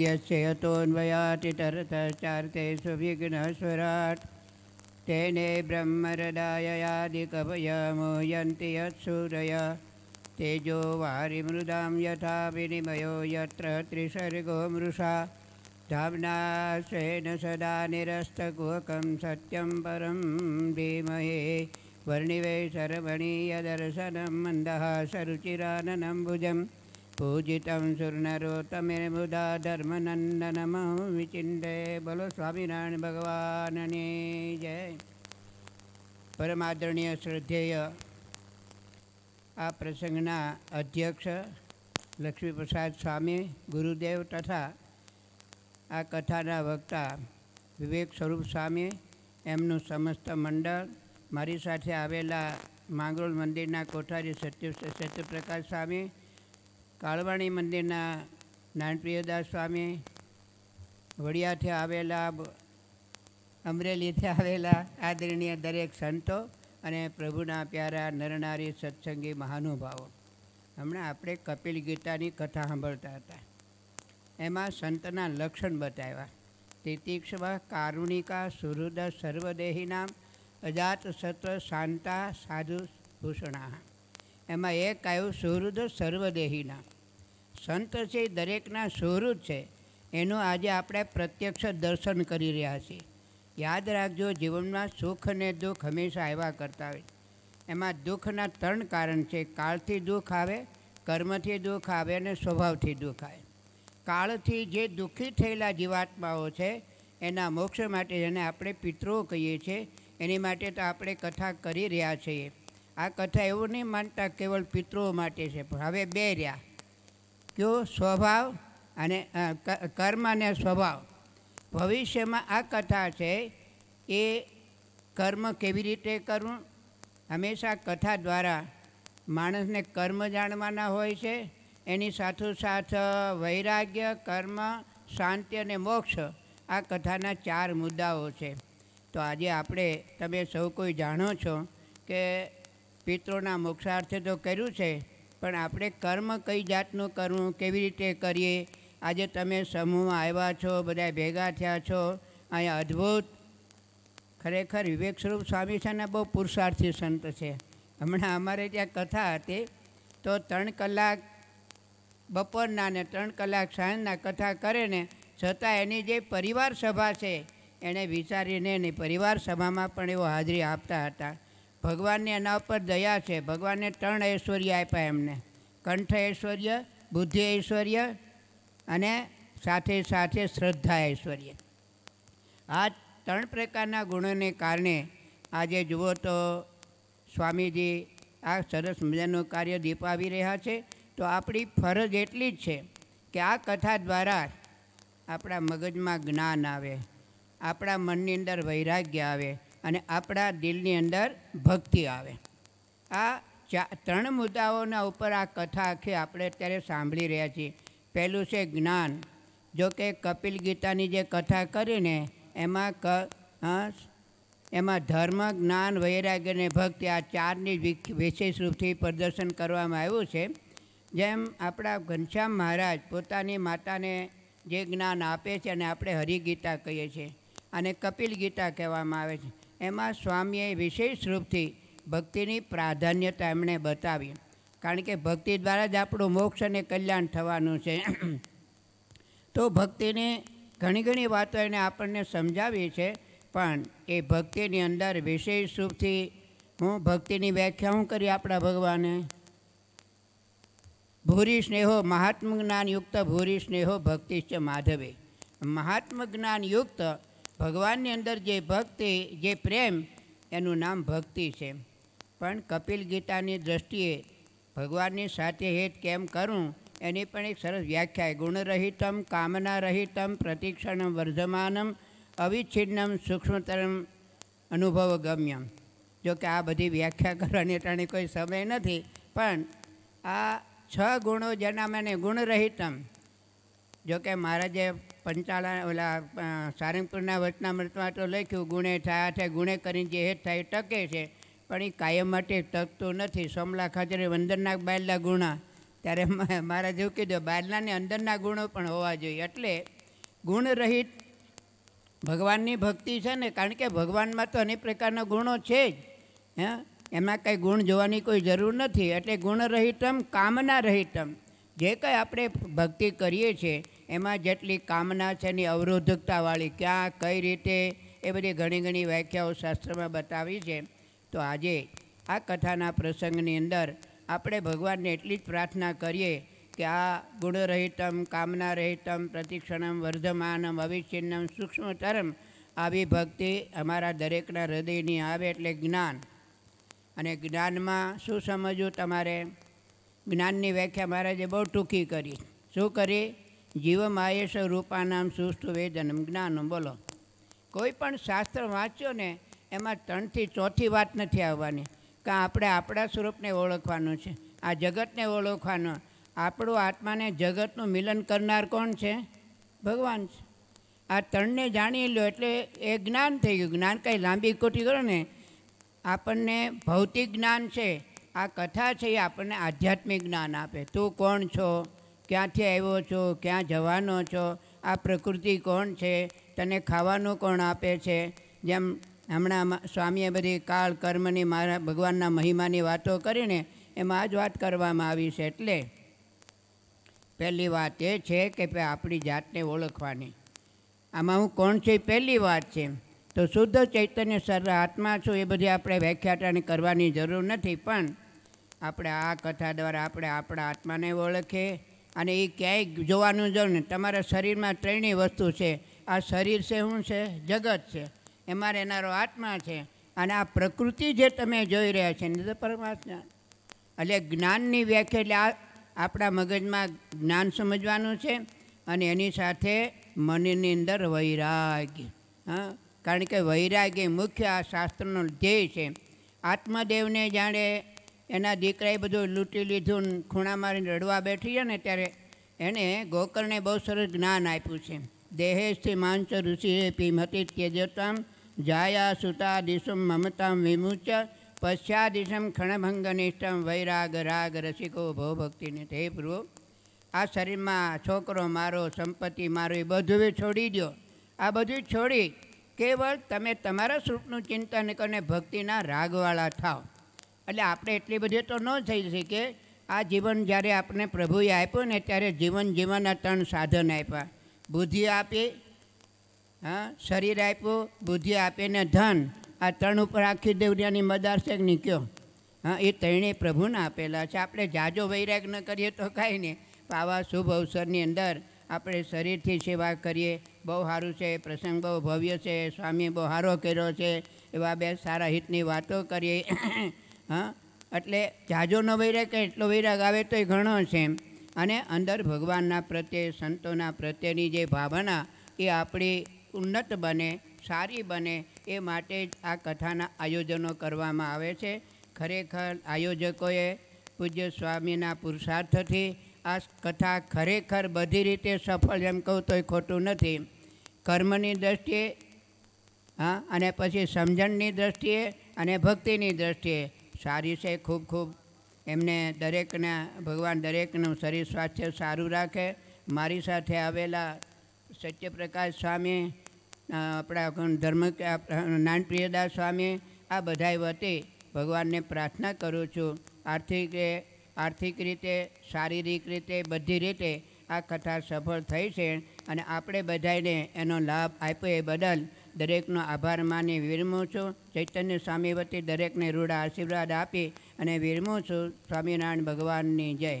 यस्य यतोन्वयातितरतश्चार्ते सुविघ्नस्वराट् तेने यादिकवयमो यन्ति यत्सुरय तेजो वारि मृदां यथा विनिमयो यत्र त्रिसर्गो मृषा धाम्नाशेन सदा निरस्तकुवकं सत्यं परं भीमहे वर्णिवे शरमणीयदर्शनं मन्दहासरुचिराननं भुजम् પૂજિતમ સુરનરો તમે બુધા ધર્મનંદનમ વિચિંદે બોલો સ્વામિનારાયણ ભગવાનની જય પરમાદરણીય શ્રદ્ધેય આ પ્રસંગના અધ્યક્ષ લક્ષ્મીપ્રસાદ સ્વામી ગુરુદેવ તથા આ કથાના વક્તા વિવેક સ્વરૂપ સ્વામી એમનું સમસ્ત મંડળ મારી સાથે આવેલા માંગરોળ મંદિરના કોઠારી સત્ય સત્યપ્રકાશ સ્વામી કાળવાણી મંદિરના નાનપ્રિયદાસ સ્વામી વડિયાથી આવેલા અમરેલીથી આવેલા આદરણીય દરેક સંતો અને પ્રભુના પ્યારા નરનારી સત્સંગી મહાનુભાવો હમણાં આપણે કપિલ ગીતાની કથા સાંભળતા હતા એમાં સંતના લક્ષણ બતાવ્યા તિતિક્ષમાં કારુણિકા સુહૃદ સર્વદેહી નામ અજાત સત્વ શાંતા સાધુ ભૂષણા એમાં એક આવ્યું સુહૃદ સર્વદેહીના સંત છે એ દરેકના સુહૃદ છે એનું આજે આપણે પ્રત્યક્ષ દર્શન કરી રહ્યા છીએ યાદ રાખજો જીવનમાં સુખ અને દુઃખ હંમેશા આવ્યા કરતા હોય એમાં દુઃખના ત્રણ કારણ છે કાળથી દુઃખ આવે કર્મથી દુઃખ આવે અને સ્વભાવથી દુઃખ આવે કાળથી જે દુઃખી થયેલા જીવાત્માઓ છે એના મોક્ષ માટે જેને આપણે પિતૃઓ કહીએ છીએ એની માટે તો આપણે કથા કરી રહ્યા છીએ આ કથા એવું નહીં માનતા કેવળ પિતૃઓ માટે છે પણ હવે બે રહ્યા કયો સ્વભાવ અને કર્મ અને સ્વભાવ ભવિષ્યમાં આ કથા છે એ કર્મ કેવી રીતે કરવું હંમેશા કથા દ્વારા માણસને કર્મ જાણવાના હોય છે એની સાથોસાથ વૈરાગ્ય કર્મ શાંતિ અને મોક્ષ આ કથાના ચાર મુદ્દાઓ છે તો આજે આપણે તમે સૌ કોઈ જાણો છો કે પિત્રોના મોક્ષાર્થે તો કર્યું છે પણ આપણે કર્મ કઈ જાતનું કરવું કેવી રીતે કરીએ આજે તમે સમૂહમાં આવ્યા છો બધા ભેગા થયા છો અહીંયા અદ્ભુત ખરેખર વિવેક સ્વરૂપ સ્વામી છે ને બહુ પુરુષાર્થી સંત છે હમણાં અમારે ત્યાં કથા હતી તો ત્રણ કલાક બપોરના ને ત્રણ કલાક સાંજના કથા કરે ને છતાં એની જે પરિવાર સભા છે એણે વિચારીને એની પરિવાર સભામાં પણ એવો હાજરી આપતા હતા ભગવાનની એના ઉપર દયા છે ભગવાને ત્રણ ઐશ્વર્ય આપ્યા એમને કંઠ ઐશ્વર્ય બુદ્ધિ ઐશ્વર્ય અને સાથે સાથે શ્રદ્ધા ઐશ્વર્ય આ ત્રણ પ્રકારના ગુણોને કારણે આજે જુઓ તો સ્વામીજી આ સરસ મજાનું કાર્ય દીપાવી રહ્યા છે તો આપણી ફરજ એટલી જ છે કે આ કથા દ્વારા આપણા મગજમાં જ્ઞાન આવે આપણા મનની અંદર વૈરાગ્ય આવે અને આપણા દિલની અંદર ભક્તિ આવે આ ચા ત્રણ મુદ્દાઓના ઉપર આ કથા આખી આપણે અત્યારે સાંભળી રહ્યા છીએ પહેલું છે જ્ઞાન જો કે કપિલ ગીતાની જે કથા કરીને એમાં ક એમાં ધર્મ જ્ઞાન વૈરાગ્યને ભક્તિ આ ચારની વિશેષ રૂપથી પ્રદર્શન કરવામાં આવ્યું છે જેમ આપણા ઘનશ્યામ મહારાજ પોતાની માતાને જે જ્ઞાન આપે છે અને આપણે હરિગીતા કહીએ છીએ અને કપિલ ગીતા કહેવામાં આવે છે એમાં સ્વામીએ વિશેષ રૂપથી ભક્તિની પ્રાધાન્યતા એમણે બતાવી કારણ કે ભક્તિ દ્વારા જ આપણું મોક્ષ અને કલ્યાણ થવાનું છે તો ભક્તિની ઘણી ઘણી વાતો એને આપણને સમજાવી છે પણ એ ભક્તિની અંદર વિશેષ રૂપથી હું ભક્તિની વ્યાખ્યા હું કરી આપણા ભગવાને ભૂરી સ્નેહો મહાત્મ જ્ઞાનયુક્ત ભૂરી સ્નેહો ભક્તિશ્ચ માધવે મહાત્મ જ્ઞાનયુક્ત ભગવાનની અંદર જે ભક્તિ જે પ્રેમ એનું નામ ભક્તિ છે પણ કપિલ ગીતાની દ્રષ્ટિએ ભગવાનની સાથે હેત કેમ કરું એની પણ એક સરસ વ્યાખ્યા ગુણરહિતમ કામના રહિતમ પ્રતિક્ષણમ વર્ધમાનમ અવિચ્છિન્નમ સૂક્ષ્મતરમ અનુભવ ગમ્યમ જોકે આ બધી વ્યાખ્યા કરવાની ટાણે કોઈ સમય નથી પણ આ છ ગુણો જેના મને ગુણરહિતમ જોકે મહારાજે પંચાળા ઓલા સારંગપુરના વચના મૃતમાં તો લખ્યું ગુણે થાય છે ગુણે કરીને જે હેત થાય ટકે છે પણ એ કાયમ માટે ટકતું નથી સોમલા ખાચરે વંદનના બાયલા ગુણા ત્યારે મારા જેવું કીધું બહારનાને અંદરના ગુણો પણ હોવા જોઈએ એટલે ગુણ રહિત ભગવાનની ભક્તિ છે ને કારણ કે ભગવાનમાં તો અનેક પ્રકારના ગુણો છે જ હે એમાં કંઈ ગુણ જોવાની કોઈ જરૂર નથી એટલે ગુણ રહિતમ કામના રહિતમ જે કંઈ આપણે ભક્તિ કરીએ છીએ એમાં જેટલી કામના છે એની અવરોધકતાવાળી ક્યાં કઈ રીતે એ બધી ઘણી ઘણી વ્યાખ્યાઓ શાસ્ત્રમાં બતાવી છે તો આજે આ કથાના પ્રસંગની અંદર આપણે ભગવાનને એટલી જ પ્રાર્થના કરીએ કે આ ગુણરહિતમ કામના રહિતમ પ્રતિક્ષણમ વર્ધમાનમ અવિચ્છિન્નમ સૂક્ષ્મતરમ આવી ભક્તિ અમારા દરેકના હૃદયની આવે એટલે જ્ઞાન અને જ્ઞાનમાં શું સમજવું તમારે જ્ઞાનની વ્યાખ્યા મહારાજે બહુ ટૂંકી કરી શું કરી જીવમાયેશ રૂપાનામ સુષ્ટુ વેદનમ જ્ઞાનમ બોલો કોઈ પણ શાસ્ત્ર વાંચ્યો ને એમાં ત્રણથી ચોથી વાત નથી આવવાની કાં આપણે આપણા સ્વરૂપને ઓળખવાનું છે આ જગતને ઓળખવાનું આપણું આત્માને જગતનું મિલન કરનાર કોણ છે ભગવાન છે આ ત્રણને જાણી લો એટલે એ જ્ઞાન થઈ ગયું જ્ઞાન કંઈ લાંબી કોટી કરો ને આપણને ભૌતિક જ્ઞાન છે આ કથા છે એ આપણને આધ્યાત્મિક જ્ઞાન આપે તું કોણ છો ક્યાંથી આવ્યો છો ક્યાં જવાનો છો આ પ્રકૃતિ કોણ છે તને ખાવાનું કોણ આપે છે જેમ હમણાં સ્વામીએ બધી કાળ કર્મની મારા ભગવાનના મહિમાની વાતો કરીને એમાં આ જ વાત કરવામાં આવી છે એટલે પહેલી વાત એ છે કે આપણી જાતને ઓળખવાની આમાં હું કોણ છે પહેલી વાત છે તો શુદ્ધ ચૈતન્ય સર્વ આત્મા છું એ બધી આપણે વ્યાખ્યાતાને કરવાની જરૂર નથી પણ આપણે આ કથા દ્વારા આપણે આપણા આત્માને ઓળખીએ અને એ ક્યાંય જોવાનું જો ને તમારા શરીરમાં ત્રણેય વસ્તુ છે આ શરીર છે શું છે જગત છે એમાં રહેનારો આત્મા છે અને આ પ્રકૃતિ જે તમે જોઈ રહ્યા છે ને પરમાત્મા એટલે જ્ઞાનની વ્યાખ્યા એટલે આ આપણા મગજમાં જ્ઞાન સમજવાનું છે અને એની સાથે મનની અંદર વૈરાગ્ય હા કારણ કે વૈરાગ્ય મુખ્ય આ શાસ્ત્રનો ધ્યેય છે આત્મદેવને જાણે એના દીકરાએ બધું લૂંટી લીધું ખૂણા મારીને રડવા બેઠી છે ને ત્યારે એણે ગોકર્ણે બહુ સરસ જ્ઞાન આપ્યું છે દેહેશથી માંચ ઋષિએ પીમતી ત્યજતામ જાયા સુતા મમતમ વિમુચ વિમુચ્ય પશ્ચાદિશમ ખણભંગનિષ્ઠમ વૈરાગ રાગ રસિકો ભવ ભક્તિને હે પૂર્વો આ શરીરમાં છોકરો મારો સંપત્તિ મારો એ બધું છોડી દો આ બધું છોડી કેવળ તમે તમારા સ્વરૂપનું ચિંતન કરીને ભક્તિના રાગવાળા થાવ એટલે આપણે એટલી બધી તો ન થઈ શકે આ જીવન જ્યારે આપણે પ્રભુએ આપ્યું ને ત્યારે જીવન જીવવાના ત્રણ સાધન આપ્યા બુદ્ધિ આપી હા શરીર આપ્યું બુદ્ધિ આપીને ધન આ ત્રણ ઉપર આખી દેવડિયાની મદાર છે નીકળ્યો હા એ ત્રણે પ્રભુને આપેલા છે આપણે જાજો વૈરાગ ન કરીએ તો કાંઈ નહીં પણ આવા શુભ અવસરની અંદર આપણે શરીરથી સેવા કરીએ બહુ સારું છે પ્રસંગ બહુ ભવ્ય છે સ્વામી બહુ સારો કર્યો છે એવા બે સારા હિતની વાતો કરીએ હા એટલે જાજો ન વૈરાગ એટલો વૈરાગ આવે તો એ ઘણો છે એમ અને અંદર ભગવાનના પ્રત્યે સંતોના પ્રત્યેની જે ભાવના એ આપણી ઉન્નત બને સારી બને એ માટે જ આ કથાના આયોજનો કરવામાં આવે છે ખરેખર આયોજકોએ પૂજ્ય સ્વામીના પુરુષાર્થથી આ કથા ખરેખર બધી રીતે સફળ એમ કહું તોય ખોટું નથી કર્મની દ્રષ્ટિએ હા અને પછી સમજણની દ્રષ્ટિએ અને ભક્તિની દ્રષ્ટિએ સારી છે ખૂબ ખૂબ એમને દરેકને ભગવાન દરેકનું શરીર સ્વાસ્થ્ય સારું રાખે મારી સાથે આવેલા સત્યપ્રકાશ સ્વામી આપણા ધર્મ નાનપ્રિયદાસ સ્વામી આ બધાય વતી ભગવાનને પ્રાર્થના કરું છું આર્થિક આર્થિક રીતે શારીરિક રીતે બધી રીતે આ કથા સફળ થઈ છે અને આપણે બધાને એનો લાભ આપ્યો એ બદલ દરેકનો આભાર માની વિરમું છું ચૈતન્ય સ્વામી વતી દરેકને રૂઢ આશીર્વાદ આપી અને વિરમું છું સ્વામિનારાયણ ભગવાનની જય